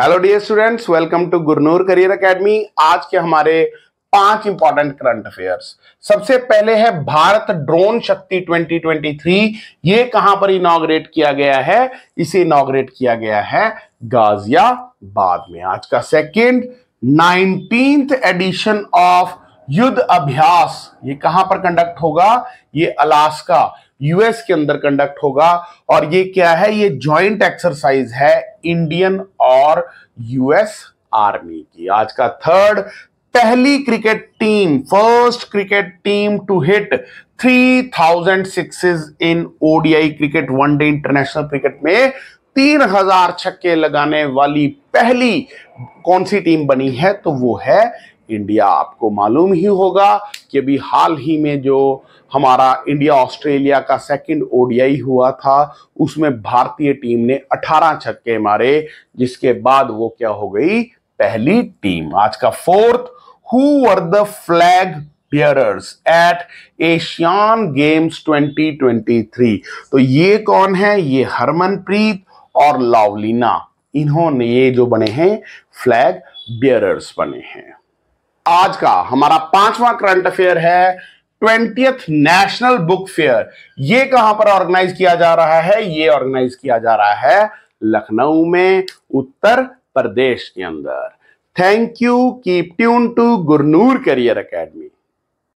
hello dear students welcome to Gurnoor career academy आज के हमारे पांच इंपॉर्टेंट करंट अफेयर्स सबसे पहले है भारत ड्रोन शक्ति 2023 ये कहां पर इनोग्रेट किया गया है इसे इनोग्रेट किया गया है गाजियाबाद में आज का सेकंड नाइनटीन एडिशन ऑफ युद्ध अभ्यास ये कहां पर कंडक्ट होगा ये अलास्का यूएस के अंदर कंडक्ट होगा और ये क्या है ये ज्वाइंट एक्सरसाइज है इंडियन और यूएस आर्मी की आज का थर्ड पहली cricket team first cricket team to hit 3000 six in ODI cricket one day international cricket में 3000 छक्के लगाने वाली पहली कौन सी टीम बनी है तो वो है इंडिया आपको मालूम ही होगा कि अभी हाल ही में जो हमारा इंडिया ऑस्ट्रेलिया का सेकंड ओडीआई हुआ था उसमें भारतीय टीम ने 18 छक्के मारे जिसके बाद वो क्या हो गई पहली टीम आज का fourth who are the flag bearers at Asian games 2023 तो ये कौन है ये हरमनप्रीत और लावलीना इन्होंने ये जो बने हैं फ्लैग बियरर्स बने हैं आज का हमारा पांचवा करंट अफेयर है ट्वेंटियथ नेशनल बुक फेयर ये कहां पर ऑर्गेनाइज किया जा रहा है ये ऑर्गेनाइज किया जा रहा है लखनऊ में उत्तर प्रदेश के अंदर thank you keep tune to Gurnoor career academy